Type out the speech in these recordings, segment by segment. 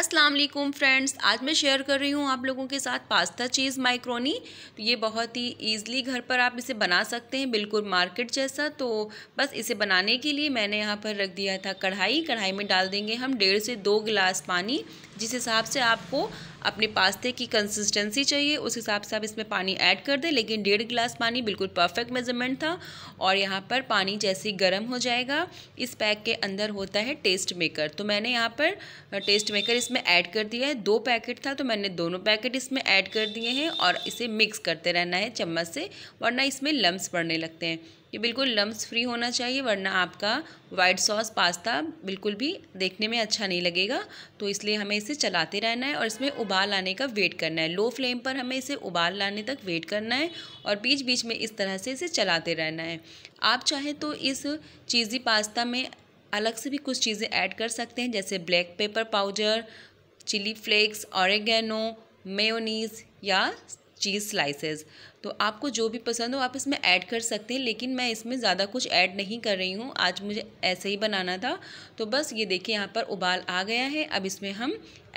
अस्सलाम वालेकुम फ्रेंड्स आज मैं शेयर कर रही हूँ आप लोगों के साथ पास्ता चीज़ माइक्रोनी तो ये बहुत ही ईजिली घर पर आप इसे बना सकते हैं बिल्कुल मार्केट जैसा तो बस इसे बनाने के लिए मैंने यहाँ पर रख दिया था कढ़ाई कढ़ाई में डाल देंगे हम डेढ़ से दो गिलास पानी जिस हिसाब से आपको अपने पास्ते की कंसिस्टेंसी चाहिए उस हिसाब से आप इसमें पानी ऐड कर दें लेकिन डेढ़ गिलास पानी बिल्कुल परफेक्ट मेजरमेंट था और यहाँ पर पानी जैसे ही गर्म हो जाएगा इस पैक के अंदर होता है टेस्ट मेकर तो मैंने यहाँ पर टेस्ट मेकर इसमें ऐड कर दिया है दो पैकेट था तो मैंने दोनों पैकेट इसमें ऐड कर दिए हैं और इसे मिक्स करते रहना है चम्मच से वरना इसमें लम्ब पड़ने लगते हैं ये बिल्कुल लम्ब फ्री होना चाहिए वरना आपका वाइट सॉस पास्ता बिल्कुल भी देखने में अच्छा नहीं लगेगा तो इसलिए हमें इसे चलाते रहना है और इसमें उबाल आने का वेट करना है लो फ्लेम पर हमें इसे उबाल लाने तक वेट करना है और बीच बीच में इस तरह से इसे चलाते रहना है आप चाहें तो इस चीज़ी पास्ता में अलग से भी कुछ चीज़ें ऐड कर सकते हैं जैसे black pepper powder chilli flakes oregano mayonnaise या चीज़ स्लाइसेस तो आपको जो भी पसंद हो आप इसमें ऐड कर सकते हैं लेकिन मैं इसमें ज़्यादा कुछ ऐड नहीं कर रही हूँ आज मुझे ऐसे ही बनाना था तो बस ये देखिए यहाँ पर उबाल आ गया है अब इसमें हम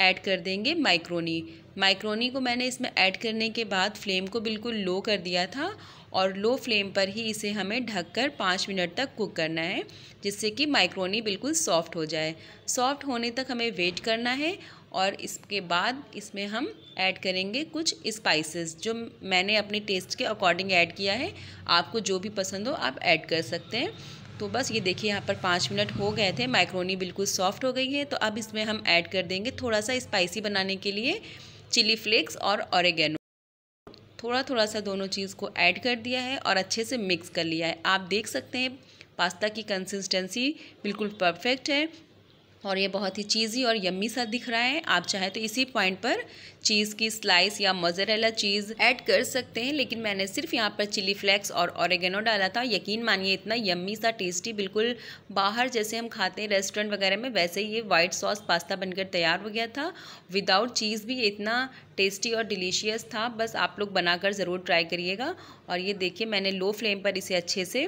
ऐड कर देंगे माइक्रोनी माइक्रोनी को मैंने इसमें ऐड करने के बाद फ्लेम को बिल्कुल लो कर दिया था और लो फ्लेम पर ही इसे हमें ढककर पाँच मिनट तक कुक करना है जिससे कि माइक्रोनी बिल्कुल सॉफ्ट हो जाए सॉफ्ट होने तक हमें वेट करना है और इसके बाद इसमें हम ऐड करेंगे कुछ स्पाइसेस जो मैंने अपने टेस्ट के अकॉर्डिंग ऐड किया है आपको जो भी पसंद हो आप ऐड कर सकते हैं तो बस ये देखिए यहाँ पर पाँच मिनट हो गए थे माइक्रोनी बिल्कुल सॉफ्ट हो गई है तो अब इसमें हम ऐड कर देंगे थोड़ा सा स्पाइसी बनाने के लिए चिली फ्लेक्स और ऑरेगेनो थोड़ा थोड़ा सा दोनों चीज़ को ऐड कर दिया है और अच्छे से मिक्स कर लिया है आप देख सकते हैं पास्ता की कंसिस्टेंसी बिल्कुल परफेक्ट है और ये बहुत ही चीज़ी और यम्मी सा दिख रहा है आप चाहे तो इसी पॉइंट पर चीज़ की स्लाइस या मोजरेला चीज़ ऐड कर सकते हैं लेकिन मैंने सिर्फ यहाँ पर चिली फ्लेक्स और ऑरेगेनो डाला था यकीन मानिए इतना यम्मी सा टेस्टी बिल्कुल बाहर जैसे हम खाते हैं रेस्टोरेंट वगैरह में वैसे ये वाइट सॉस पास्ता बनकर तैयार हो गया था विदाउट चीज़ भी इतना टेस्टी और डिलीशियस था बस आप लोग बनाकर ज़रूर ट्राई करिएगा और ये देखिए मैंने लो फ्लेम पर इसे अच्छे से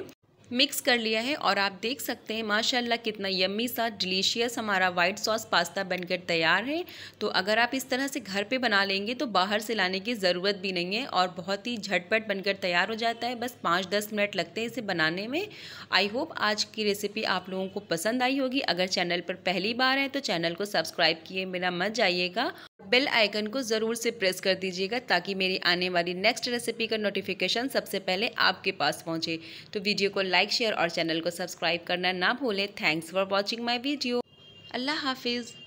मिक्स कर लिया है और आप देख सकते हैं माशाल्लाह कितना यम्मी सा डिलीशियस हमारा वाइट सॉस पास्ता बनकर तैयार है तो अगर आप इस तरह से घर पे बना लेंगे तो बाहर से लाने की ज़रूरत भी नहीं है और बहुत ही झटपट बनकर तैयार हो जाता है बस पाँच दस मिनट लगते हैं इसे बनाने में आई होप आज की रेसिपी आप लोगों को पसंद आई होगी अगर चैनल पर पहली बार है तो चैनल को सब्सक्राइब किए मेरा मत जाइएगा बेल आइकन को ज़रूर से प्रेस कर दीजिएगा ताकि मेरी आने वाली नेक्स्ट रेसिपी का नोटिफिकेशन सबसे पहले आपके पास पहुंचे तो वीडियो को लाइक शेयर और चैनल को सब्सक्राइब करना ना भूलें thanks for watching my video अल्लाह हाफिज़